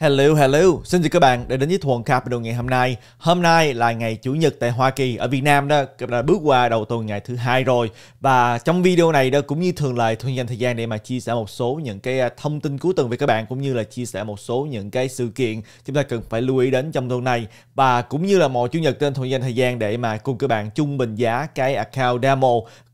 Hello, hello. Xin chào các bạn đã đến với Thuần Capital ngày hôm nay. Hôm nay là ngày Chủ nhật tại Hoa Kỳ. Ở Việt Nam đó, đã bước qua đầu tuần ngày thứ hai rồi. Và trong video này đó cũng như thường lệ tôi dành thời gian để mà chia sẻ một số những cái à, thông tin cuối tuần về các bạn cũng như là chia sẻ một số những cái sự kiện chúng ta cần phải lưu ý đến trong tuần này. Và cũng như là mỗi Chủ nhật tên tôi dành thời gian để mà cùng các bạn trung bình giá cái account demo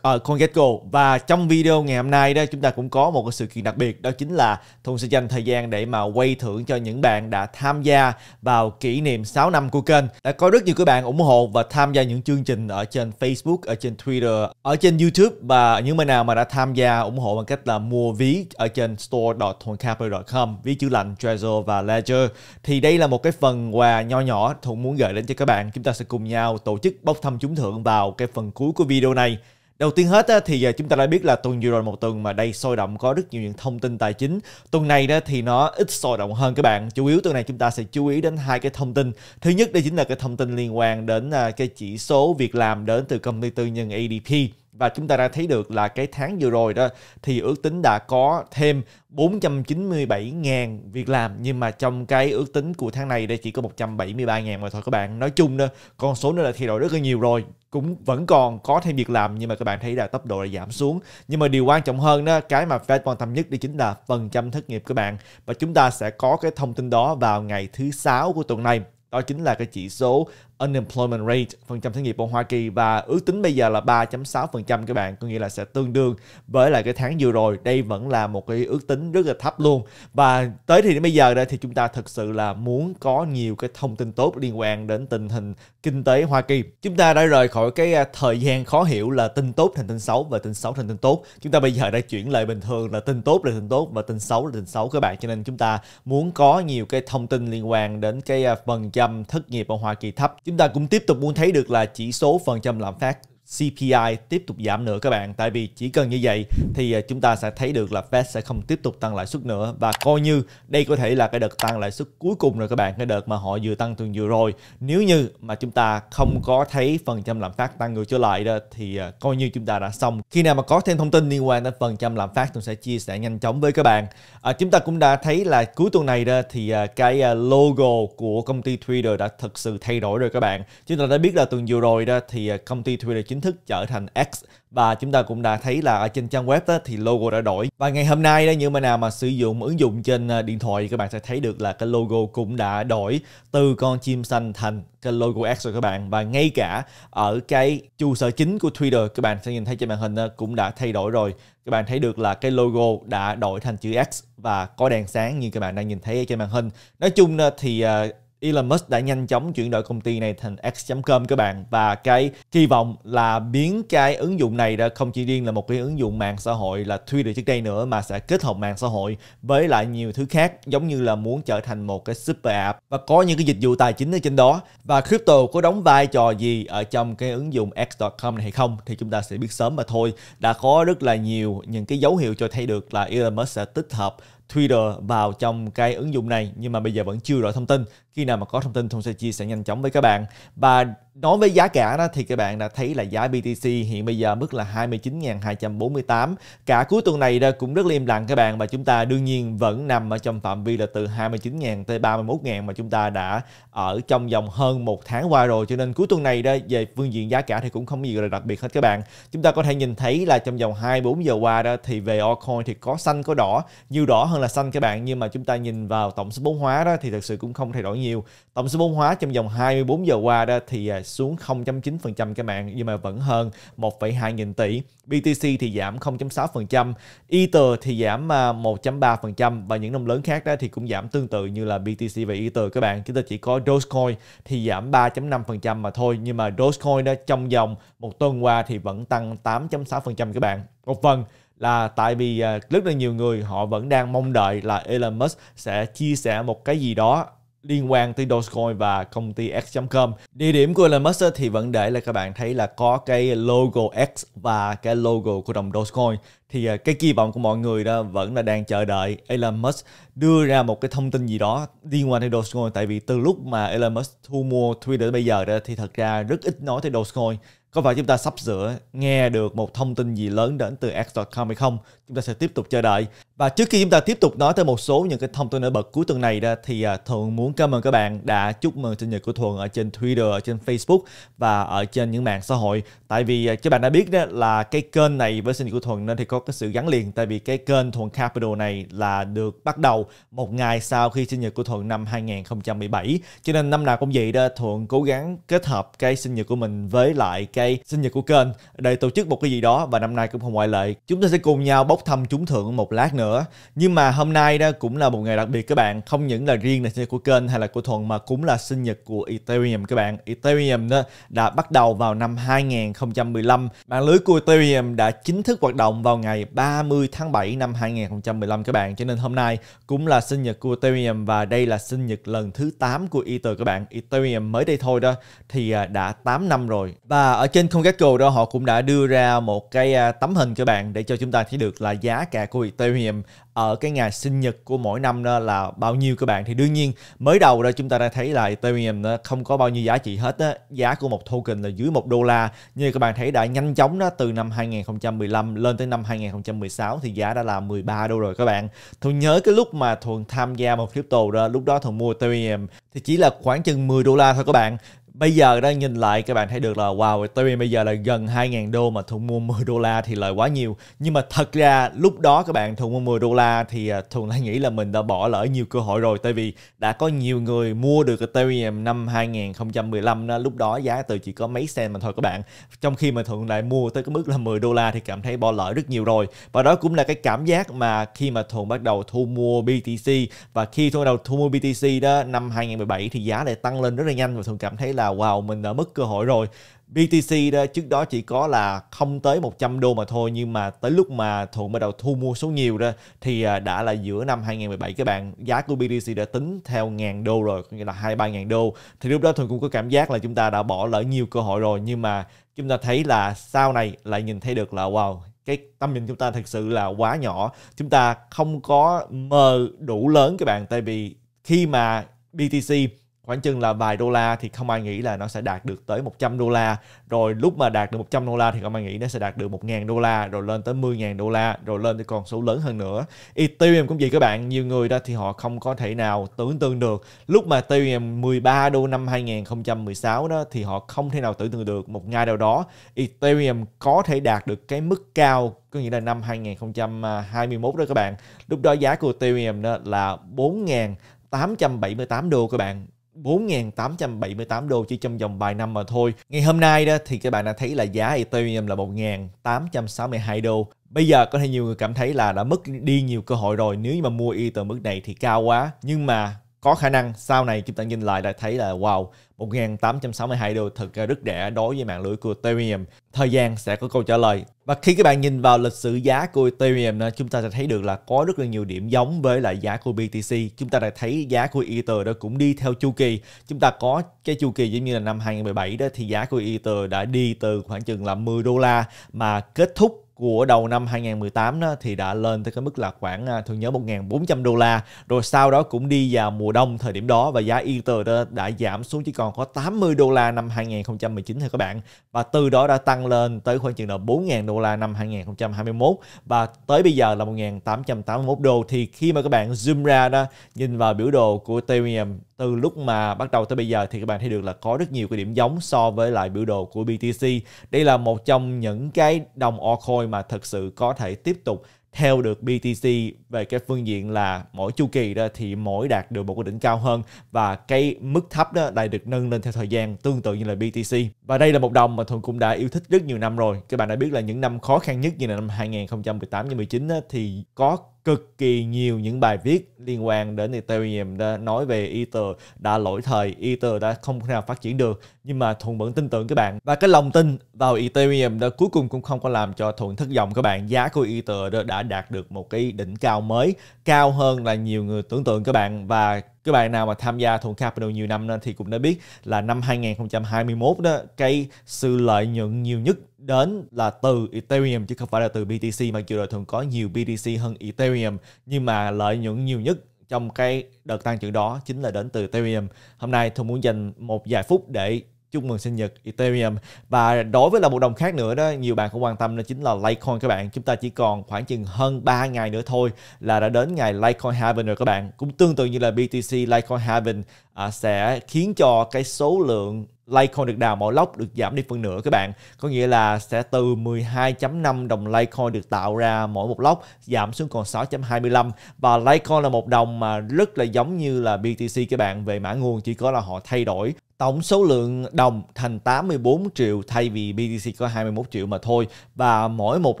ở ờ, uh, CoinGecko và trong video ngày hôm nay đó chúng ta cũng có một cái sự kiện đặc biệt đó chính là Thuận sẽ dành thời gian để mà quay thưởng cho những những bạn đã tham gia vào kỷ niệm 6 năm của kênh. Đã có rất nhiều các bạn ủng hộ và tham gia những chương trình ở trên Facebook, ở trên Twitter, ở trên YouTube và những bạn nào mà đã tham gia ủng hộ bằng cách là mua ví ở trên store.thorncapital.com, ví chữ lạnh Trezor và Ledger thì đây là một cái phần quà nho nhỏ Thuận muốn gửi đến cho các bạn. Chúng ta sẽ cùng nhau tổ chức bốc thăm trúng thưởng vào cái phần cuối của video này. Đầu tiên hết thì à, chúng ta đã biết là tuần vừa rồi một tuần mà đây sôi động có rất nhiều những thông tin tài chính. Tuần này thì nó ít sôi động hơn các bạn. Chủ yếu tuần này chúng ta sẽ chú ý đến hai cái thông tin. Thứ nhất đây chính là cái thông tin liên quan đến à, cái chỉ số việc làm đến từ công ty tư nhân ADP và chúng ta đã thấy được là cái tháng vừa rồi đó thì ước tính đã có thêm 497.000 việc làm nhưng mà trong cái ước tính của tháng này đây chỉ có 173.000 mà thôi các bạn. Nói chung đó, con số nó là thay đổi rất là nhiều rồi cũng vẫn còn có thêm việc làm nhưng mà các bạn thấy là tốc độ đã giảm xuống nhưng mà điều quan trọng hơn đó cái mà Fed quan tâm nhất đó chính là phần trăm thất nghiệp các bạn và chúng ta sẽ có cái thông tin đó vào ngày thứ sáu của tuần này đó chính là cái chỉ số unemployment rate, phần trăm thất nghiệp của Hoa Kỳ và ước tính bây giờ là 3.6% các bạn, có nghĩa là sẽ tương đương với lại cái tháng vừa rồi. Đây vẫn là một cái ước tính rất là thấp luôn. Và tới thì đến bây giờ đây thì chúng ta thực sự là muốn có nhiều cái thông tin tốt liên quan đến tình hình kinh tế Hoa Kỳ. Chúng ta đã rời khỏi cái à, thời gian khó hiểu là tin tốt thành tin xấu và tin xấu thành tin tốt. Chúng ta bây giờ đã chuyển lại bình thường là tin tốt là tin tốt và tin xấu là tin xấu các bạn. Cho nên chúng ta muốn có nhiều cái thông tin liên quan đến cái à, phần trăm thất nghiệp ở Hoa Kỳ thấp chúng ta cũng tiếp tục muốn thấy được là chỉ số phần trăm lạm phát CPI tiếp tục giảm nữa các bạn tại vì chỉ cần như vậy thì à, chúng ta sẽ thấy được là Fed sẽ không tiếp tục tăng lãi suất nữa và coi như đây có thể là cái đợt tăng lãi suất cuối cùng rồi các bạn cái đợt mà họ vừa tăng tuần vừa rồi nếu như mà chúng ta không có thấy phần trăm lạm phát tăng ngược trở lại đó thì à, coi như chúng ta đã xong khi nào mà có thêm thông tin liên quan đến phần trăm lạm phát tôi sẽ chia sẻ nhanh chóng với các bạn à, chúng ta cũng đã thấy là cuối tuần này đó thì à, cái logo của công ty Twitter đã thực sự thay đổi rồi các bạn chúng ta đã biết là tuần vừa rồi đó thì công ty Twitter chính chính thức trở thành X và chúng ta cũng đã thấy là ở trên trang web đó thì logo đã đổi và ngày hôm nay đó những bạn nào mà sử dụng ứng dụng trên à, điện thoại các bạn sẽ thấy được là cái logo cũng đã đổi từ con chim xanh thành cái logo X rồi các bạn và ngay cả ở cái trụ sở chính của Twitter các bạn sẽ nhìn thấy trên màn hình cũng đã thay đổi rồi các bạn thấy được là cái logo đã đổi thành chữ X và có đèn sáng như các bạn đang nhìn thấy trên màn hình nói chung thì à, Elon Musk đã nhanh chóng chuyển đổi công ty này thành X.com các bạn và cái kỳ vọng là biến cái ứng dụng này ra không chỉ riêng là một cái ứng dụng mạng xã hội là Twitter trước đây nữa mà sẽ kết hợp mạng xã hội với lại nhiều thứ khác giống như là muốn trở thành một cái super app và có những cái dịch vụ tài chính ở trên đó và crypto có đóng vai trò gì ở trong cái ứng dụng X.com này hay không thì chúng ta sẽ biết sớm mà thôi đã có rất là nhiều những cái dấu hiệu cho thấy được là Elon Musk sẽ tích hợp Twitter vào trong cái ứng dụng này nhưng mà bây giờ vẫn chưa rõ thông tin khi nào mà có thông tin Thông sẽ chia sẻ nhanh chóng với các bạn và nói với giá cả đó thì các bạn đã thấy là giá BTC hiện bây giờ mức là 29.248 cả cuối tuần này ra cũng rất là im lặng các bạn và chúng ta đương nhiên vẫn nằm ở trong phạm vi là từ 29.000 tới 31.000 mà chúng ta đã ở trong vòng hơn một tháng qua rồi cho nên cuối tuần này đó về phương diện giá cả thì cũng không gì là đặc biệt hết các bạn chúng ta có thể nhìn thấy là trong vòng 24 giờ qua đó thì về altcoin thì có xanh có đỏ nhiều đỏ hơn là xanh các bạn nhưng mà chúng ta nhìn vào tổng số vốn hóa đó thì thực sự cũng không thay đổi nhiêu tổng số vốn hóa trong vòng 24 giờ qua đó thì à, xuống 0.9% các bạn nhưng mà vẫn hơn 1,2 nghìn tỷ BTC thì giảm 0.6% Ether thì giảm 1.3% à, và những đồng lớn khác đó thì cũng giảm tương tự như là BTC và Ether các bạn chúng ta chỉ có Dogecoin thì giảm 3.5% mà thôi nhưng mà Dogecoin đó trong vòng một tuần qua thì vẫn tăng 8.6% các bạn một phần là tại vì à, rất là nhiều người họ vẫn đang mong đợi là Elon Musk sẽ chia sẻ một cái gì đó liên quan tới Dogecoin và công ty X.com. Địa điểm của Elon Musk thì vẫn để là các bạn thấy là có cái logo X và cái logo của đồng Dogecoin. Thì à, cái kỳ vọng của mọi người đó vẫn là đang chờ đợi Elon Musk đưa ra một cái thông tin gì đó liên quan tới Dogecoin. Tại vì từ lúc mà Elon Musk thu mua Twitter bây giờ đó thì thật ra rất ít nói tới Dogecoin. Có phải chúng ta sắp sửa nghe được một thông tin gì lớn đến từ X.com hay không? Chúng ta sẽ tiếp tục chờ đợi. Và trước khi chúng ta tiếp tục nói tới một số những cái thông tin nổi bật cuối tuần này đó thì à, Thuận muốn cảm ơn các bạn đã chúc mừng sinh nhật của Thuận ở trên Twitter, ở trên Facebook và ở trên những mạng xã hội. Tại vì à, các bạn đã biết đó là cái kênh này với sinh nhật của Thuận nên thì có cái sự gắn liền tại vì cái kênh Thuận Capital này là được bắt đầu một ngày sau khi sinh nhật của Thuận năm 2017. Cho nên năm nào cũng vậy đó Thuận cố gắng kết hợp cái sinh nhật của mình với lại cái sinh nhật của kênh để tổ chức một cái gì đó và năm nay cũng không ngoại lệ. Chúng ta sẽ cùng nhau bốc thăm trúng thưởng một lát nữa nữa nhưng mà hôm nay đó cũng là một ngày đặc biệt các bạn không những là riêng là sinh nhật của kênh hay là của thuận mà cũng là sinh nhật của ethereum các bạn ethereum đó đã bắt đầu vào năm 2015 mạng lưới của ethereum đã chính thức hoạt động vào ngày 30 tháng 7 năm 2015 các bạn cho nên hôm nay cũng là sinh nhật của ethereum và đây là sinh nhật lần thứ 8 của ether các bạn ethereum mới đây thôi đó thì à, đã 8 năm rồi và ở trên CoinGecko đó họ cũng đã đưa ra một cái à, tấm hình các bạn để cho chúng ta thấy được là giá cả của ethereum ở cái ngày sinh nhật của mỗi năm đó là bao nhiêu các bạn thì đương nhiên mới đầu đó chúng ta đã thấy là Ethereum nó không có bao nhiêu giá trị hết á giá của một token là dưới một đô la như các bạn thấy đã nhanh chóng đó từ năm 2015 lên tới năm 2016 thì giá đã là 13 đô rồi các bạn Thuận nhớ cái lúc mà Thuận tham gia một crypto đó lúc đó Thuận mua Ethereum thì chỉ là khoảng chừng 10 đô la thôi các bạn bây giờ đang nhìn lại các bạn thấy được là wow Ethereum bây giờ là gần 2.000 đô mà Thuận mua 10 đô la thì lời quá nhiều nhưng mà thật ra lúc đó các bạn Thuận mua 10 đô la thì à, thường lại nghĩ là mình đã bỏ lỡ nhiều cơ hội rồi tại vì đã có nhiều người mua được Ethereum năm 2015 đó, lúc đó giá từ chỉ có mấy sen mà thôi các bạn trong khi mà Thuận lại mua tới cái mức là 10 đô la thì cảm thấy bỏ lỡ rất nhiều rồi và đó cũng là cái cảm giác mà khi mà Thuận bắt đầu thu mua BTC và khi Thuận bắt đầu thu mua BTC đó năm 2017 thì giá lại tăng lên rất là nhanh và Thuận cảm thấy là là wow mình đã mất cơ hội rồi BTC đó, trước đó chỉ có là không tới 100 đô mà thôi nhưng mà tới lúc mà Thuận bắt đầu thu mua số nhiều ra thì à, đã là giữa năm 2017 các bạn giá của BTC đã tính theo ngàn đô rồi có nghĩa là hai ba ngàn đô thì lúc đó Thuận cũng có cảm giác là chúng ta đã bỏ lỡ nhiều cơ hội rồi nhưng mà chúng ta thấy là sau này lại nhìn thấy được là wow cái tâm nhìn chúng ta thật sự là quá nhỏ chúng ta không có mơ đủ lớn các bạn tại vì khi mà BTC khoảng chừng là vài đô la thì không ai nghĩ là nó sẽ đạt được tới 100 đô la rồi lúc mà đạt được 100 đô la thì không ai nghĩ nó sẽ đạt được 1.000 đô la rồi lên tới 10.000 đô la rồi lên tới con số lớn hơn nữa Ethereum cũng vậy các bạn nhiều người đó thì họ không có thể nào tưởng tượng được lúc mà Ethereum 13 đô năm 2016 đó thì họ không thể nào tưởng tượng được một ngày nào đó Ethereum có thể đạt được cái mức cao có nghĩa là năm 2021 đó các bạn lúc đó giá của Ethereum đó là 4.878 đô các bạn 4.878 đô chỉ trong vòng vài năm mà thôi. Ngày hôm nay đó thì các bạn đã thấy là giá Ethereum là 1.862 đô. Bây giờ có thể nhiều người cảm thấy là đã mất đi nhiều cơ hội rồi nếu như mà mua Ether mức này thì cao quá. Nhưng mà có khả năng sau này chúng ta nhìn lại đã thấy là wow 1862 đô thật ra rất rẻ đối với mạng lưới của Ethereum. Thời gian sẽ có câu trả lời. Và khi các bạn nhìn vào lịch sử giá của Ethereum đó, chúng ta sẽ thấy được là có rất là nhiều điểm giống với lại giá của BTC. Chúng ta đã thấy giá của Ether đó cũng đi theo chu kỳ. Chúng ta có cái chu kỳ giống như là năm 2017 đó thì giá của Ether đã đi từ khoảng chừng là 10 đô la mà kết thúc của đầu năm 2018 đó thì đã lên tới cái mức là khoảng à, tôi nhớ 1.400 đô la rồi sau đó cũng đi vào mùa đông thời điểm đó và giá Ether đã, đã giảm xuống chỉ còn có 80 đô la năm 2019 thôi các bạn và từ đó đã tăng lên tới khoảng chừng là 4.000 đô la năm 2021 và tới bây giờ là 1.881 đô thì khi mà các bạn zoom ra đó nhìn vào biểu đồ của Ethereum từ lúc mà bắt đầu tới bây giờ thì các bạn thấy được là có rất nhiều cái điểm giống so với lại biểu đồ của BTC. Đây là một trong những cái đồng altcoin mà thực sự có thể tiếp tục theo được BTC về cái phương diện là mỗi chu kỳ đó thì mỗi đạt được một cái đỉnh cao hơn và cái mức thấp đó lại được nâng lên theo thời gian tương tự như là BTC. Và đây là một đồng mà Thuận cũng đã yêu thích rất nhiều năm rồi. Các bạn đã biết là những năm khó khăn nhất như là năm 2018 19 thì có cực kỳ nhiều những bài viết liên quan đến Ethereum đã nói về Ether đã lỗi thời, Ether đã không thể nào phát triển được nhưng mà Thuận vẫn tin tưởng các bạn và cái lòng tin vào Ethereum đã cuối cùng cũng không có làm cho Thuận thất vọng các bạn giá của Ether đã, đã đạt được một cái đỉnh cao mới cao hơn là nhiều người tưởng tượng các bạn và các bạn nào mà tham gia Thuận Capital nhiều năm thì cũng đã biết là năm 2021 đó cái sự lợi nhuận nhiều nhất đến là từ Ethereum chứ không phải là từ BTC mặc dù là thường có nhiều BTC hơn Ethereum nhưng mà lợi nhuận nhiều nhất trong cái đợt tăng trưởng đó chính là đến từ Ethereum. Hôm nay tôi muốn dành một vài phút để chúc mừng sinh nhật Ethereum và đối với là một đồng khác nữa đó nhiều bạn cũng quan tâm đó chính là Litecoin các bạn chúng ta chỉ còn khoảng chừng hơn 3 ngày nữa thôi là đã đến ngày Litecoin Haven rồi các bạn cũng tương tự như là BTC Litecoin Haven à, sẽ khiến cho cái số lượng Litecoin được đào mỏ lốc được giảm đi phân nửa các bạn. Có nghĩa là sẽ từ 12.5 đồng Litecoin được tạo ra mỗi một lốc giảm xuống còn 6.25 và Litecoin là một đồng mà rất là giống như là BTC các bạn về mã nguồn chỉ có là họ thay đổi Tổng số lượng đồng thành 84 triệu thay vì BTC có 21 triệu mà thôi. Và mỗi một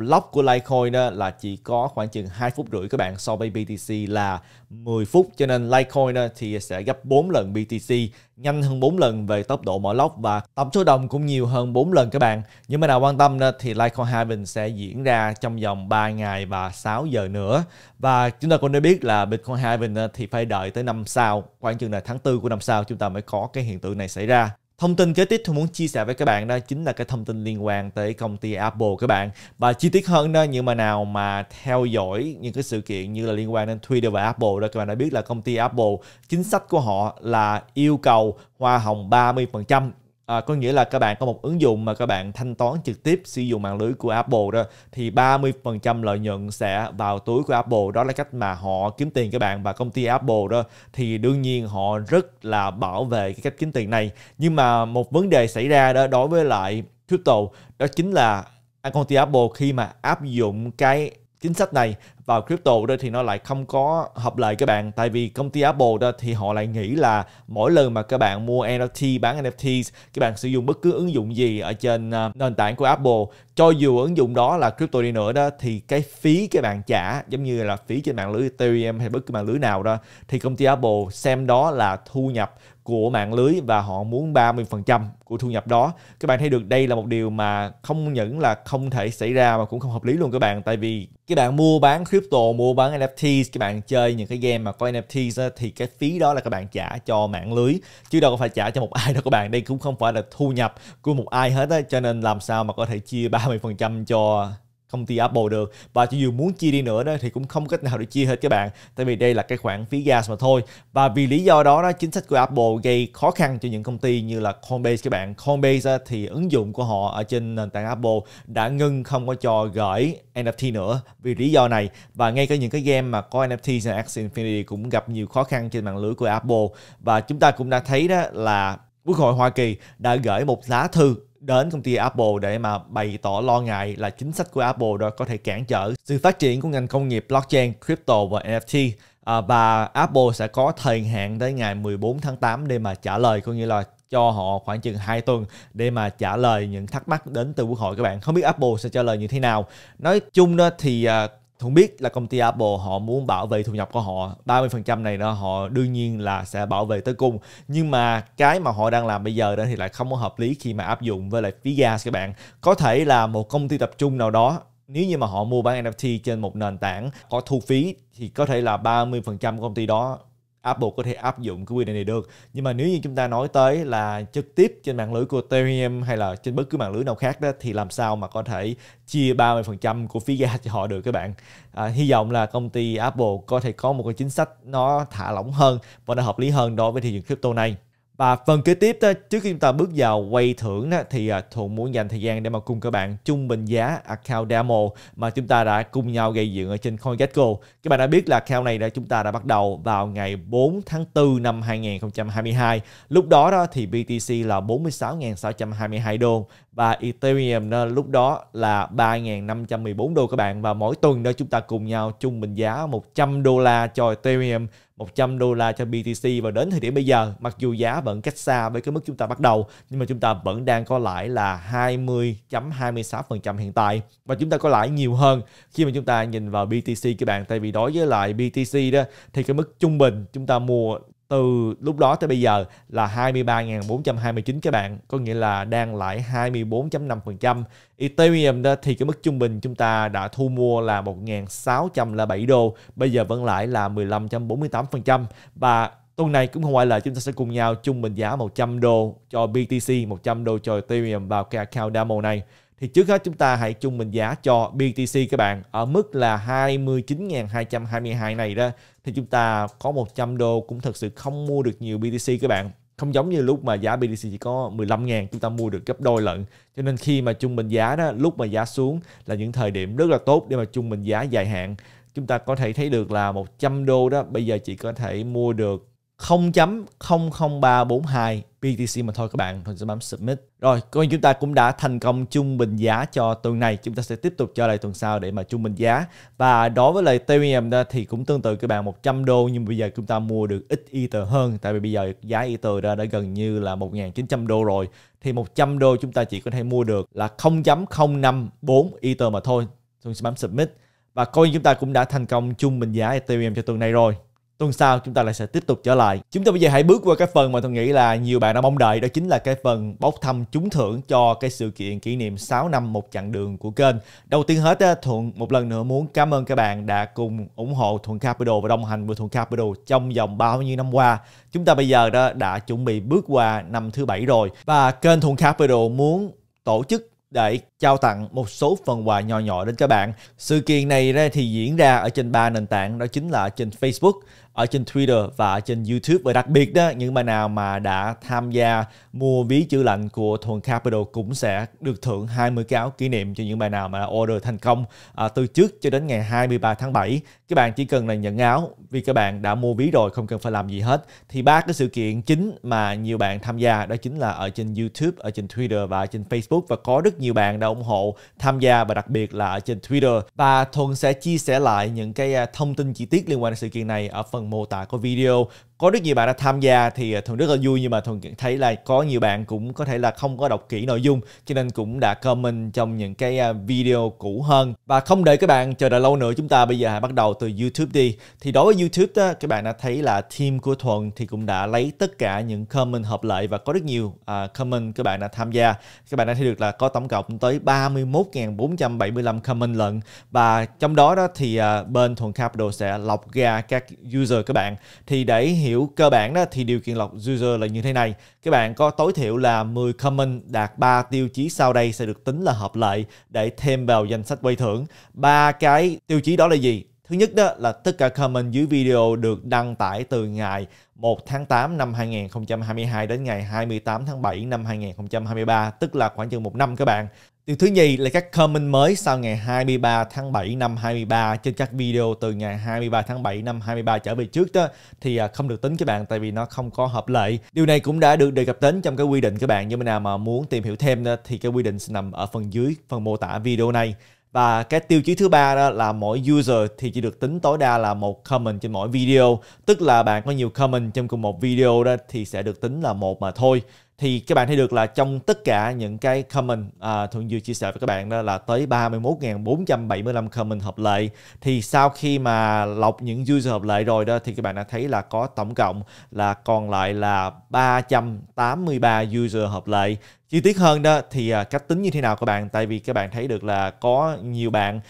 lóc của Litecoin đó là chỉ có khoảng chừng 2 phút rưỡi các bạn so với BTC là 10 phút. Cho nên Litecoin đó thì sẽ gấp 4 lần BTC, nhanh hơn 4 lần về tốc độ mỗi lóc và tổng số đồng cũng nhiều hơn 4 lần các bạn. Những bạn nào quan tâm đó, thì Litecoin Haven sẽ diễn ra trong vòng 3 ngày và 6 giờ nữa. Và chúng ta cũng đã biết là Bitcoin Haven thì phải đợi tới năm sau, khoảng chừng là tháng 4 của năm sau chúng ta mới có cái hiện tượng này xảy ra. Thông tin kế tiếp tôi muốn chia sẻ với các bạn đó chính là cái thông tin liên quan tới công ty Apple các bạn. Và chi tiết hơn đó những mà nào mà theo dõi những cái sự kiện như là liên quan đến Twitter và Apple đó các bạn đã biết là công ty Apple chính sách của họ là yêu cầu hoa hồng 30% À, có nghĩa là các bạn có một ứng dụng mà các bạn thanh toán trực tiếp sử dụng mạng lưới của Apple đó thì 30% lợi nhuận sẽ vào túi của Apple đó là cách mà họ kiếm tiền các bạn và công ty Apple đó thì đương nhiên họ rất là bảo vệ cái cách kiếm tiền này nhưng mà một vấn đề xảy ra đó đối với lại crypto đó chính là à, công ty Apple khi mà áp dụng cái chính sách này vào crypto đây thì nó lại không có hợp lệ các bạn tại vì công ty Apple đó thì họ lại nghĩ là mỗi lần mà các bạn mua NFT bán NFT các bạn sử dụng bất cứ ứng dụng gì ở trên ờ, nền tảng của Apple cho dù ứng dụng đó là crypto đi nữa đó thì cái phí các bạn trả giống như là phí trên mạng lưới Ethereum hay bất cứ mạng lưới nào đó thì công ty Apple xem đó là thu nhập của mạng lưới và họ muốn 30% của thu nhập đó. Các bạn thấy được đây là một điều mà không những là không thể xảy ra mà cũng không hợp lý luôn các bạn tại vì các bạn mua bán crypto, mua bán NFTs, các bạn chơi những cái game mà có NFTs á, thì cái phí đó là các bạn trả cho mạng lưới chứ đâu phải trả cho một ai đâu các bạn. Đây cũng không phải là thu nhập của một ai hết á cho nên làm sao mà có thể chia 30% cho công ty Apple được và cho dù muốn chia đi nữa đó thì cũng không cách nào để chia hết các bạn tại vì đây là cái khoản phí gas mà thôi và vì lý do đó đó chính sách của Apple gây khó khăn cho những công ty như là Coinbase các bạn Coinbase thì ứng dụng của họ ở trên nền tảng Apple đã ngưng không có cho gửi NFT nữa vì lý do này và ngay cả những cái game mà có NFT như Axie Infinity cũng gặp nhiều khó khăn trên mạng lưới của Apple và chúng ta cũng đã thấy đó là Quốc hội Hoa Kỳ đã gửi một lá thư đến công ty Apple để mà bày tỏ lo ngại là chính sách của Apple đó có thể cản trở sự phát triển của ngành công nghiệp blockchain, crypto và NFT à, và Apple sẽ có thời hạn tới ngày 14 tháng 8 để mà trả lời có nghĩa là cho họ khoảng chừng 2 tuần để mà trả lời những thắc mắc đến từ quốc hội các bạn không biết Apple sẽ trả lời như thế nào nói chung đó thì à, không biết là công ty Apple họ muốn bảo vệ thu nhập của họ 30% này đó họ đương nhiên là sẽ bảo vệ tới cùng nhưng mà cái mà họ đang làm bây giờ đó thì lại không có hợp lý khi mà áp dụng với lại phí gas các bạn có thể là một công ty tập trung nào đó nếu như mà họ mua bán NFT trên một nền tảng có thu phí thì có thể là 30% của công ty đó Apple có thể áp dụng cái quy định này được nhưng mà nếu như chúng ta nói tới là trực tiếp trên mạng lưới của Ethereum hay là trên bất cứ mạng lưới nào khác đó thì làm sao mà có thể chia 30% của phí gas cho họ được các bạn à, hy vọng là công ty Apple có thể có một cái chính sách nó thả lỏng hơn và nó hợp lý hơn đối với thị trường crypto này và phần kế tiếp đó, trước khi chúng ta bước vào quay thưởng đó, thì à, Thuận muốn dành thời gian để mà cùng các bạn trung bình giá account demo mà chúng ta đã cùng nhau gây dựng ở trên CoinGecko. Các bạn đã biết là account này đã chúng ta đã bắt đầu vào ngày 4 tháng 4 năm 2022. Lúc đó đó thì BTC là 46.622 đô và Ethereum đó, lúc đó là 3.514 đô các bạn và mỗi tuần đó chúng ta cùng nhau trung bình giá 100 đô la cho Ethereum 100 đô la cho BTC và đến thời điểm bây giờ mặc dù giá vẫn cách xa với cái mức chúng ta bắt đầu nhưng mà chúng ta vẫn đang có lãi là 20.26% hiện tại và chúng ta có lãi nhiều hơn khi mà chúng ta nhìn vào BTC các bạn tại vì đối với lại BTC đó thì cái mức trung bình chúng ta mua từ lúc đó tới bây giờ là 23.429 các bạn có nghĩa là đang lãi 24.5% Ethereum đó thì cái mức trung bình chúng ta đã thu mua là 1.607 đô bây giờ vẫn lãi là 15.48% và tuần này cũng không ngoại lệ chúng ta sẽ cùng nhau trung bình giá 100 đô cho BTC 100 đô cho Ethereum vào cái account demo này thì trước hết chúng ta hãy chung mệnh giá cho BTC các bạn ở mức là 29.222 này đó thì chúng ta có 100 đô cũng thật sự không mua được nhiều BTC các bạn không giống như lúc mà giá BTC chỉ có 15 ngàn chúng ta mua được gấp đôi lận cho nên khi mà trung bình giá đó lúc mà giá xuống là những thời điểm rất là tốt để mà trung bình giá dài hạn chúng ta có thể thấy được là 100 đô đó bây giờ chỉ có thể mua được 0.00342 BTC mà thôi các bạn Thôi sẽ bấm Submit Rồi coi chúng ta cũng đã thành công trung bình giá cho tuần này Chúng ta sẽ tiếp tục cho lại tuần sau để mà trung bình giá Và đối với lại Ethereum đó thì cũng tương tự các bạn 100 đô Nhưng bây giờ chúng ta mua được ít Ether hơn Tại vì bây giờ giá Ether ra đã gần như là 1.900 đô rồi Thì 100 đô chúng ta chỉ có thể mua được là 0.054 Ether mà thôi Tôi sẽ bấm Submit Và coin chúng ta cũng đã thành công trung bình giá Ethereum cho tuần này rồi tuần sau chúng ta lại sẽ tiếp tục trở lại chúng ta bây giờ hãy bước qua cái phần mà tôi nghĩ là nhiều bạn đã mong đợi đó chính là cái phần bốc thăm trúng thưởng cho cái sự kiện kỷ niệm 6 năm một chặng đường của kênh đầu tiên hết thuận một lần nữa muốn cảm ơn các bạn đã cùng ủng hộ thuận capital và đồng hành với thuận capital trong vòng bao nhiêu năm qua chúng ta bây giờ đó đã chuẩn bị bước qua năm thứ bảy rồi và kênh thuận capital muốn tổ chức để trao tặng một số phần quà nhỏ nhỏ đến các bạn. Sự kiện này thì diễn ra ở trên ba nền tảng đó chính là trên Facebook, ở trên Twitter và trên YouTube và đặc biệt đó những bạn nào mà đã tham gia mua ví chữ lạnh của Thuần Capital cũng sẽ được thưởng 20 cái áo kỷ niệm cho những bạn nào mà order thành công à, từ trước cho đến ngày 23 tháng 7 các bạn chỉ cần là nhận áo vì các bạn đã mua ví rồi không cần phải làm gì hết thì ba cái sự kiện chính mà nhiều bạn tham gia đó chính là ở trên YouTube ở trên Twitter và trên Facebook và có rất nhiều bạn đã ủng hộ tham gia và đặc biệt là ở trên Twitter và Thuần sẽ chia sẻ lại những cái à, thông tin chi tiết liên quan đến sự kiện này ở phần mô tả của video có rất nhiều bạn đã tham gia thì ờ, thường rất là vui nhưng mà thường thấy là có nhiều bạn cũng có thể là không có đọc kỹ nội dung cho nên cũng đã comment trong những cái ờ, video cũ hơn và không để các bạn chờ đợi lâu nữa chúng ta bây giờ hãy bắt đầu từ YouTube đi thì đối với YouTube đó các bạn đã thấy là team của Thuận thì cũng đã lấy tất cả những comment hợp lại và có rất nhiều à, comment các bạn đã tham gia các bạn đã thấy được là có tổng cộng tới 31.475 comment lận và trong đó đó thì ờ, bên Thuận Capital sẽ lọc ra các user các bạn thì để hiểu hiểu cơ bản đó thì điều kiện lọc user là như thế này. Các bạn có tối thiểu là 10 comment đạt 3 tiêu chí sau đây sẽ được tính là hợp lệ để thêm vào danh sách quay thưởng. Ba cái tiêu chí đó là gì? Thứ nhất đó là tất cả comment dưới video được đăng tải từ ngày 1 tháng 8 năm 2022 đến ngày 28 tháng 7 năm 2023, tức là khoảng chừng một năm các bạn. Điều thứ nhì là các comment mới sau ngày 23 tháng 7 năm 23 trên các video từ ngày 23 tháng 7 năm 23 trở về trước đó thì à, không được tính các bạn tại vì nó không có hợp lệ. Điều này cũng đã được đề cập đến trong cái quy định các bạn. Như nào mà muốn tìm hiểu thêm đó, thì cái quy định sẽ nằm ở phần dưới phần mô tả video này. Và cái tiêu chí thứ ba đó là mỗi user thì chỉ được tính tối đa là một comment trên mỗi video, tức là bạn có nhiều comment trong cùng một video đó thì sẽ được tính là một mà thôi thì các bạn thấy được là trong tất cả những cái comment à, Thuận Dương chia sẻ với các bạn đó là tới 31.475 comment hợp lệ thì sau khi mà lọc những user hợp lệ rồi đó thì các bạn đã thấy là có tổng cộng là còn lại là 383 user hợp lệ chi tiết hơn đó thì à, cách tính như thế nào các bạn tại vì các bạn thấy được là có nhiều bạn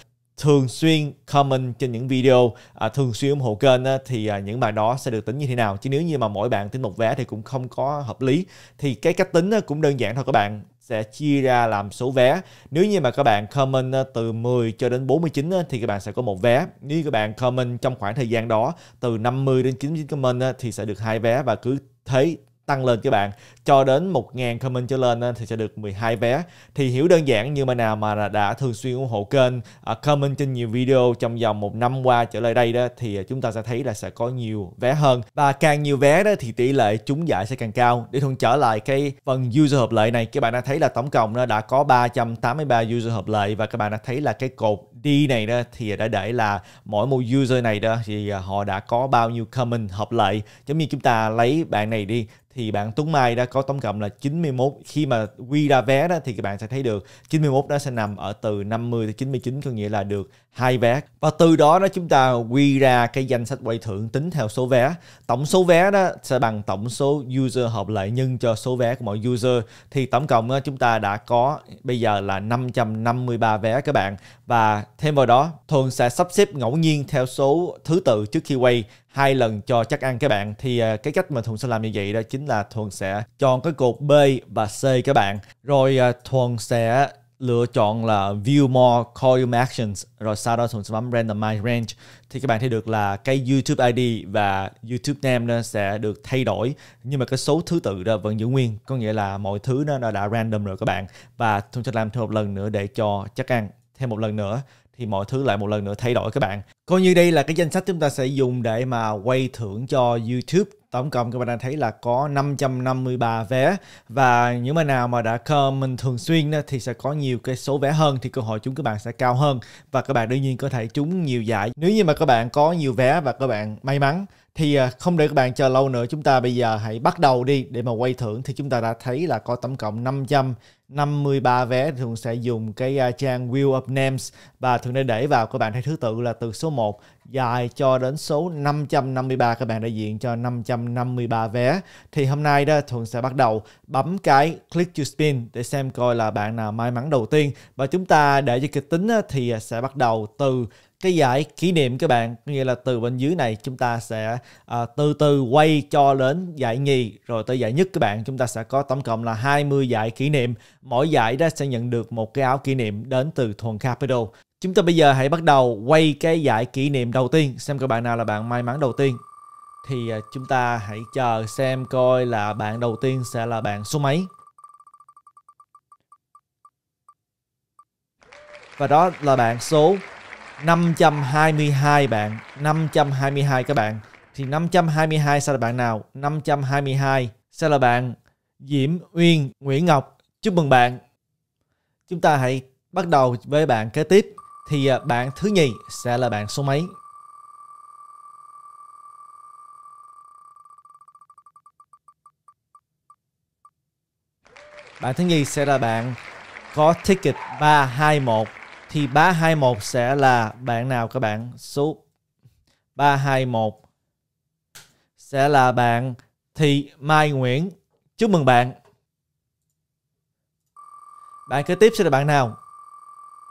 thường xuyên comment trên những video à, thường xuyên ủng hộ kênh á, thì à, những bài đó sẽ được tính như thế nào chứ nếu như mà mỗi bạn tính một vé thì cũng không có hợp lý thì cái cách tính á, cũng đơn giản thôi các bạn sẽ chia ra làm số vé. Nếu như mà các bạn comment từ 10 cho đến 49 thì các bạn sẽ có một vé. Nếu các bạn comment trong khoảng thời gian đó từ 50 đến 99 comment thì sẽ được hai vé và cứ thế tăng lên các bạn cho đến 1.000 comment trở lên thì sẽ được 12 vé thì hiểu đơn giản như mà nào mà đã thường xuyên ủng hộ kênh à, comment trên nhiều video trong vòng một năm qua trở lại đây đó thì à, chúng ta sẽ thấy là sẽ có nhiều vé hơn và càng nhiều vé đó thì tỷ lệ trúng giải sẽ càng cao để thuận trở lại cái phần user hợp lệ này các bạn đã thấy là tổng cộng nó đã có 383 user hợp lệ và các bạn đã thấy là cái cột D này đó thì đã để là mỗi một user này đó thì à, họ đã có bao nhiêu comment hợp lệ giống như chúng ta lấy bạn này đi thì thì bạn Tuấn Mai đã có tổng cộng là 91 khi mà quy ra vé đó thì các bạn sẽ thấy được 91 đó sẽ nằm ở từ 50 tới 99 có nghĩa là được hai vé và từ đó đó chúng ta quy ra cái danh sách quay thưởng tính theo số vé tổng số vé đó sẽ bằng tổng số user hợp lệ nhân cho số vé của mỗi user thì tổng cộng đó, chúng ta đã có bây giờ là 553 vé các bạn và thêm vào đó thường sẽ sắp xếp ngẫu nhiên theo số thứ tự trước khi quay hai lần cho chắc ăn các bạn thì à, cái cách mà thuần sẽ làm như vậy đó chính là thuần sẽ chọn cái cột b và c các bạn rồi à, thuần sẽ lựa chọn là View More Column Actions rồi sau đó Thuận sẽ bấm Randomize Range thì các bạn thấy được là cái YouTube ID và YouTube Name nó sẽ được thay đổi nhưng mà cái số thứ tự đó vẫn giữ nguyên có nghĩa là mọi thứ nó đã random rồi các bạn và Thuận sẽ làm thêm một lần nữa để cho chắc ăn thêm một lần nữa thì mọi thứ lại một lần nữa thay đổi các bạn. Coi như đây là cái danh sách chúng ta sẽ dùng để mà quay thưởng cho YouTube Tổng cộng các bạn đã thấy là có 553 vé và những bạn nào mà đã comment thường xuyên thì sẽ có nhiều cái số vé hơn thì cơ hội chúng các bạn sẽ cao hơn và các bạn đương nhiên có thể trúng nhiều giải. Nếu như mà các bạn có nhiều vé và các bạn may mắn thì à, không để các bạn chờ lâu nữa chúng ta bây giờ hãy bắt đầu đi để mà quay thưởng thì chúng ta đã thấy là có tổng cộng 553 vé thường sẽ dùng cái à, trang Wheel of Names và thường đã để vào các bạn thấy thứ tự là từ số 1 dài cho đến số 553 các bạn đại diện cho 553 vé thì hôm nay đó Thuận sẽ bắt đầu bấm cái click to spin để xem coi là bạn nào may mắn đầu tiên và chúng ta để cho kịch tính thì sẽ bắt đầu từ cái giải kỷ niệm các bạn nghĩa là từ bên dưới này chúng ta sẽ à, từ từ quay cho đến giải nhì rồi tới giải nhất các bạn chúng ta sẽ có tổng cộng là 20 giải kỷ niệm mỗi giải đó sẽ nhận được một cái áo kỷ niệm đến từ Thuần Capital Chúng ta bây giờ hãy bắt đầu quay cái giải kỷ niệm đầu tiên xem các bạn nào là bạn may mắn đầu tiên. Thì à, chúng ta hãy chờ xem coi là bạn đầu tiên sẽ là bạn số mấy. Và đó là bạn số 522 bạn, 522 các bạn. Thì 522 sẽ là bạn nào? 522 sẽ là bạn Diễm Uyên Nguyễn Ngọc. Chúc mừng bạn. Chúng ta hãy bắt đầu với bạn kế tiếp thì à, bạn thứ nhì sẽ là bạn số mấy Bạn thứ nhì sẽ là bạn có ticket 321 thì 321 sẽ là bạn nào các bạn? Số 321 sẽ là bạn thì Mai Nguyễn. Chúc mừng bạn. Bạn kế tiếp sẽ là bạn nào?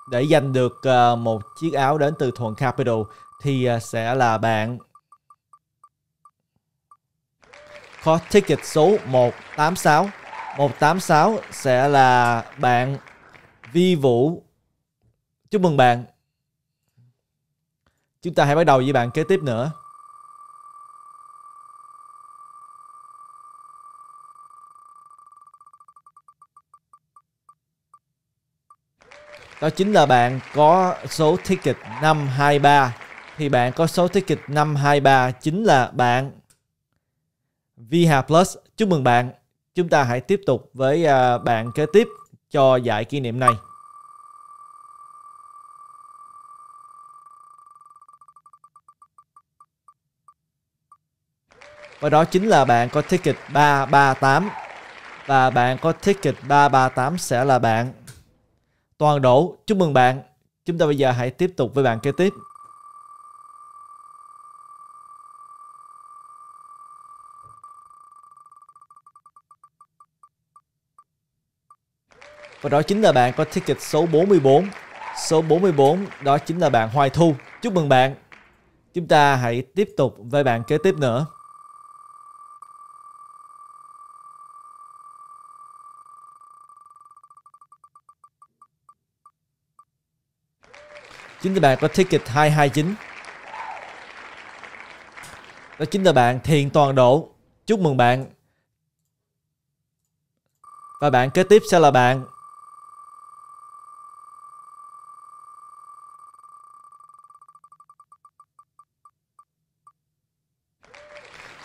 để giành được ờ, một chiếc áo đến từ thuận Capital thì ờ, sẽ là bạn có ticket số 186 186 sẽ là bạn Vi Vũ Chúc mừng bạn Chúng ta hãy bắt đầu với bạn kế tiếp nữa đó chính là bạn có số ticket 523 thì bạn có số ticket 523 chính là bạn Viha Plus. Chúc mừng bạn. Chúng ta hãy tiếp tục với à, bạn kế tiếp cho giải kỷ niệm này. Và đó chính là bạn có ticket 338 và bạn có ticket 338 sẽ là bạn Toàn đổ, chúc mừng bạn. Chúng ta bây giờ hãy tiếp tục với bạn kế tiếp. Và đó chính là bạn có ticket số 44. Số 44 đó chính là bạn Hoài Thu. Chúc mừng bạn. Chúng ta hãy tiếp tục với bạn kế tiếp nữa. chính là bạn có ticket 229 đó chính là bạn thiền Toàn Độ chúc mừng bạn và bạn kế tiếp sẽ là bạn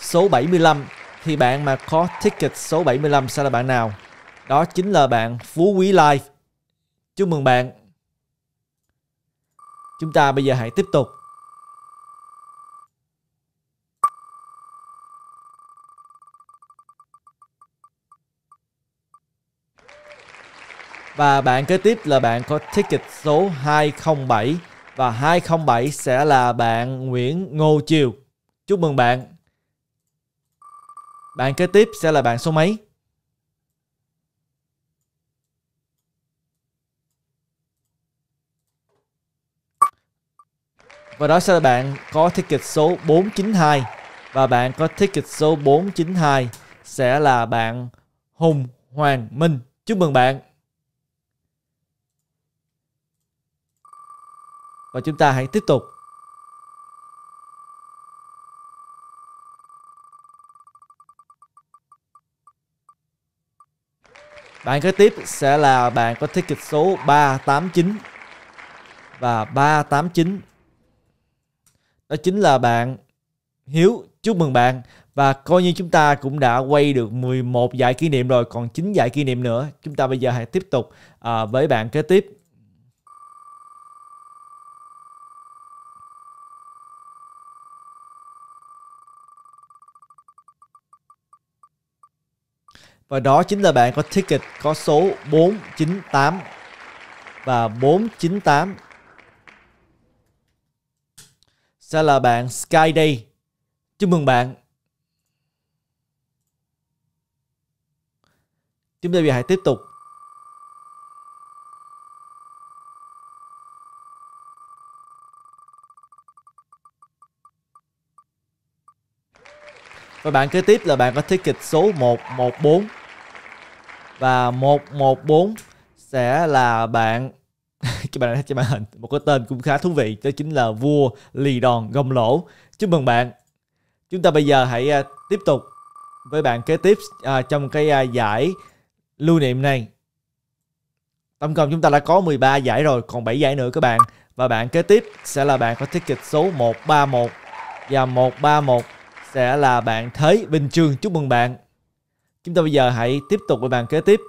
số 75 thì bạn mà có ticket số 75 sẽ là bạn nào? Đó chính là bạn Phú Quý Live. Chúc mừng bạn. Chúng ta bây giờ hãy tiếp tục Và bạn kế tiếp là bạn có ticket số 207 và 207 sẽ là bạn Nguyễn Ngô Triều. Chúc mừng bạn. Bạn kế tiếp sẽ là bạn số mấy? Và đó sẽ là bạn có ticket số 492 và bạn có ticket số 492 sẽ là bạn Hùng Hoàng Minh. Chúc mừng bạn. Và chúng ta hãy tiếp tục Bạn kế tiếp sẽ là bạn có ticket số 389 và 389 đó chính là bạn Hiếu chúc mừng bạn và coi như chúng ta cũng đã quay được 11 giải kỷ niệm rồi còn 9 giải kỷ niệm nữa chúng ta bây giờ hãy tiếp tục à, với bạn kế tiếp Và đó chính là bạn có ticket có số 498 và 498 sẽ là bạn Sky Day. Chúc mừng bạn. Chúng ta bây giờ hãy tiếp tục Và bạn kế tiếp là bạn có ticket số 114 Và 114 sẽ là bạn các bạn đã trên màn hình một cái tên cũng khá thú vị đó chính là vua lì đòn gông lỗ chúc mừng bạn chúng ta bây giờ hãy à, tiếp tục với bạn kế tiếp uh, trong cái uh, giải lưu niệm này tổng cộng chúng ta đã có 13 giải rồi còn 7 giải nữa các bạn và bạn kế tiếp sẽ là bạn có thiết kịch số 131 và 131 sẽ là bạn Thế Vinh Trương chúc mừng bạn chúng ta bây giờ hãy tiếp tục với bạn kế tiếp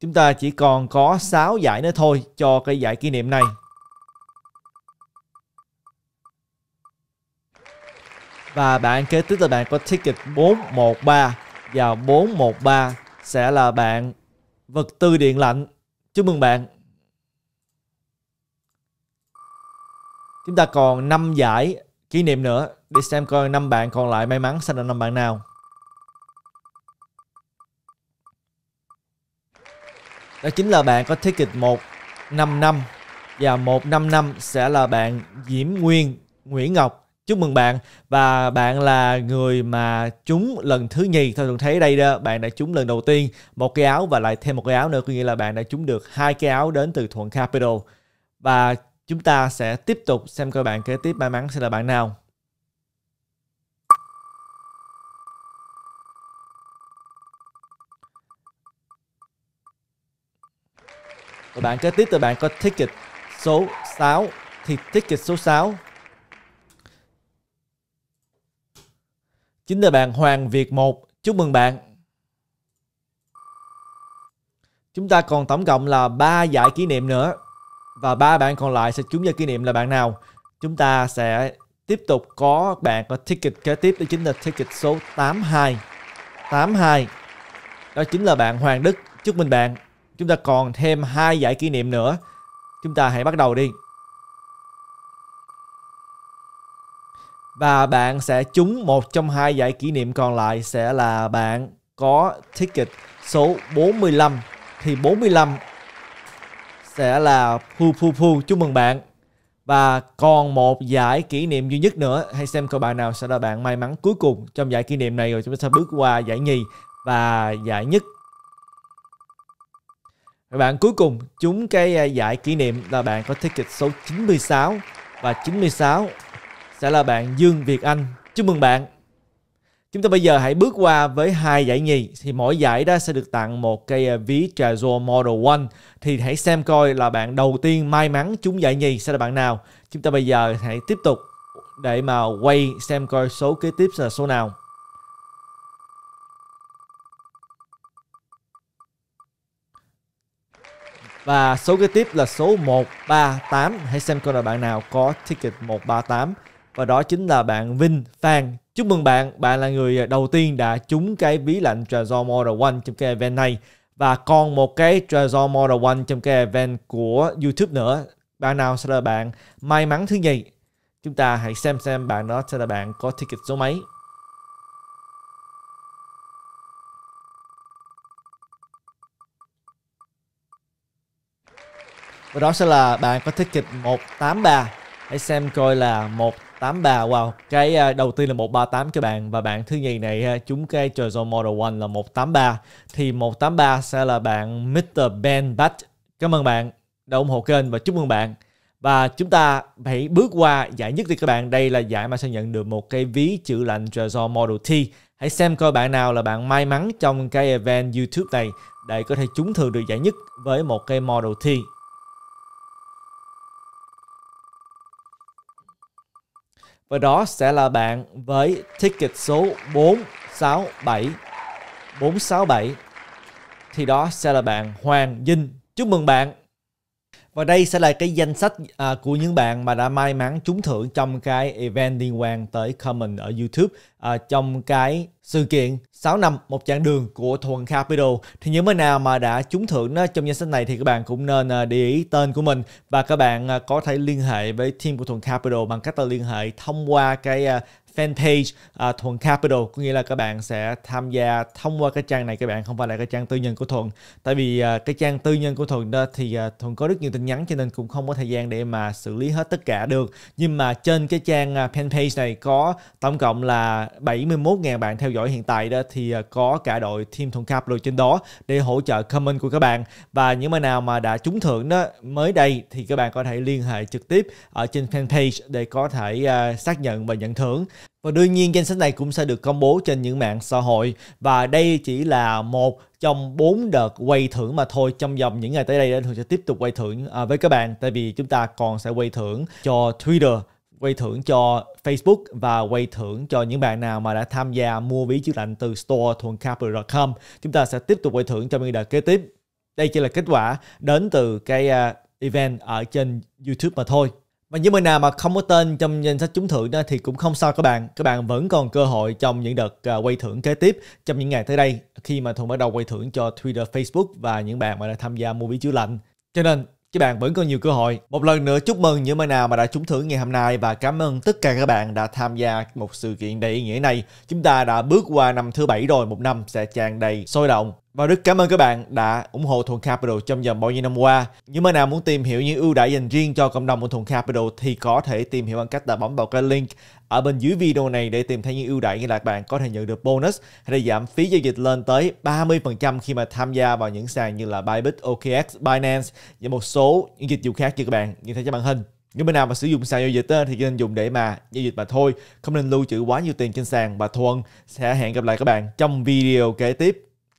Chúng ta chỉ còn có 6 giải nữa thôi cho cái giải kỷ niệm này. Và bạn kế tiếp là bạn có ticket 413 và 413 sẽ là bạn vật tư điện lạnh. Chúc mừng bạn. Chúng ta còn 5 giải kỷ niệm nữa để xem coi năm bạn còn lại may mắn sẽ là năm bạn nào. đó chính là bạn có ticket một năm năm và một năm năm sẽ là bạn Diễm Nguyên Nguyễn Ngọc chúc mừng bạn và bạn là người mà trúng lần thứ nhì thôi thường thấy đây đó bạn đã trúng lần đầu tiên một cái áo và lại thêm một cái áo nữa có nghĩa là bạn đã trúng được hai cái áo đến từ thuận capital và chúng ta sẽ tiếp tục xem coi bạn kế tiếp may mắn sẽ là bạn nào Và bạn kế tiếp là bạn có ticket số 6 thì ticket số 6 chính là bạn Hoàng Việt 1. Chúc mừng bạn. Chúng ta còn tổng cộng là 3 giải kỷ niệm nữa và ba bạn còn lại sẽ trúng giải kỷ niệm là bạn nào? Chúng ta sẽ tiếp tục có bạn có ticket kế tiếp đó chính là ticket số 82. 82. Đó chính là bạn Hoàng Đức. Chúc mừng bạn. Chúng ta còn thêm hai giải kỷ niệm nữa. Chúng ta hãy bắt đầu đi. Và bạn sẽ trúng một trong hai giải kỷ niệm còn lại sẽ là bạn có ticket số 45 thì 45 sẽ là phu phu phu Chúc mừng bạn. Và còn một giải kỷ niệm duy nhất nữa Hãy xem coi bạn nào sẽ là bạn may mắn cuối cùng Trong giải kỷ niệm này rồi chúng ta sẽ bước qua giải nhì Và giải nhất và bạn cuối cùng trúng cái à, giải kỷ niệm là bạn có ticket số 96 và 96 sẽ là bạn Dương Việt Anh. Chúc mừng bạn. Chúng ta bây giờ hãy bước qua với hai giải nhì thì mỗi giải đó sẽ được tặng một cây à, ví Trezor Model 1 thì hãy xem coi là bạn đầu tiên may mắn trúng giải nhì sẽ là bạn nào. Chúng ta bây giờ hãy tiếp tục để mà quay xem coi số kế tiếp là số nào. Và số kế tiếp là số 138. Hãy xem coi là bạn nào có ticket 138. Và đó chính là bạn Vinh Phan. Chúc mừng bạn, bạn là người đầu tiên đã trúng cái ví lạnh Trezor Model 1 trong cái event này. Và còn một cái Trezor Model 1 trong cái event của YouTube nữa. Bạn nào sẽ là bạn may mắn thứ nhì? Chúng ta hãy xem xem bạn đó sẽ là bạn có ticket số mấy. và đó sẽ là bạn có thích kịch 183 hãy xem coi là 183 tám wow cái à, đầu tiên là 138 cho bạn và bạn thứ nhì này chúng à, cái trời Joe Model One là 183 thì 183 sẽ là bạn Mr. Ben Batch cảm ơn bạn đã ủng hộ kênh và chúc mừng bạn và chúng ta hãy bước qua giải nhất đi các bạn đây là giải mà sẽ nhận được một cái ví chữ lạnh Trezor Model T hãy xem coi bạn nào là bạn may mắn trong cái event YouTube này để có thể trúng thưởng được giải nhất với một cái Model T Và đó sẽ là bạn với ticket số 467. 467 thì đó sẽ là bạn Hoàng Dinh Chúc mừng bạn! Và đây sẽ là cái danh sách à, của những bạn mà đã may mắn trúng thưởng trong cái event liên quan tới comment ở YouTube à, trong cái sự kiện 6 năm một chặng đường của Thuần Capital. Thì những bạn nào mà đã trúng thưởng đó, trong danh sách này thì các bạn cũng nên à, để ý tên của mình và các bạn à, có thể liên hệ với team của Thuần Capital bằng cách là liên hệ thông qua cái à, fanpage uh, Thuận Capital có nghĩa là các bạn sẽ tham gia thông qua cái trang này các bạn không phải là cái trang tư nhân của Thuận tại vì uh, cái trang tư nhân của Thuận đó thì uh, Thuận có rất nhiều tin nhắn cho nên cũng không có thời gian để mà xử lý hết tất cả được nhưng mà trên cái trang uh, fanpage này có tổng cộng là 71.000 bạn theo dõi hiện tại đó thì uh, có cả đội team Thuận Capital trên đó để hỗ trợ comment của các bạn và những bạn nào mà đã trúng thưởng đó mới đây thì các bạn có thể liên hệ trực tiếp ở trên fanpage để có thể uh, xác nhận và nhận thưởng và đương nhiên danh sách này cũng sẽ được công bố trên những mạng xã hội và đây chỉ là một trong bốn đợt quay thưởng mà thôi trong vòng những ngày tới đây Đinh Hùng sẽ tiếp tục quay thưởng à, với các bạn tại vì chúng ta còn sẽ quay thưởng cho Twitter quay thưởng cho Facebook và quay thưởng cho những bạn nào mà đã tham gia mua ví chữa lạnh từ store capital com chúng ta sẽ tiếp tục quay thưởng trong những đợt kế tiếp đây chỉ là kết quả đến từ cái à, event ở trên YouTube mà thôi và những người nào mà không có tên trong danh sách trúng thưởng đó thì cũng không sao các bạn. Các bạn vẫn còn cơ hội trong những đợt à, quay thưởng kế tiếp trong những ngày tới đây khi mà Thuận bắt đầu quay thưởng cho Twitter, Facebook và những bạn mà đã tham gia mua bí chữa lạnh. Cho nên các bạn vẫn còn nhiều cơ hội. Một lần nữa chúc mừng những người nào mà đã trúng thưởng ngày hôm nay và cảm ơn tất cả các bạn đã tham gia một sự kiện đầy ý nghĩa này. Chúng ta đã bước qua năm thứ bảy rồi, một năm sẽ tràn đầy sôi động và rất cảm ơn các bạn đã ủng hộ Thuận Capital trong vòng bao nhiêu năm qua. Nếu bạn nào muốn tìm hiểu những ưu đãi dành riêng cho cộng đồng của Thuận Capital thì có thể tìm hiểu bằng cách là bấm vào cái link ở bên dưới video này để tìm thấy những ưu đãi như là bạn có thể nhận được bonus hay là giảm phí giao dịch lên tới 30% khi mà tham gia vào những sàn như là Bybit, OKX, Binance và một số những dịch vụ khác như các bạn như thấy trên màn hình. Nếu bên nào mà sử dụng sàn giao dịch thì nên dùng để mà giao dịch mà thôi, không nên lưu trữ quá nhiều tiền trên sàn và Thuận sẽ hẹn gặp lại các bạn trong video kế tiếp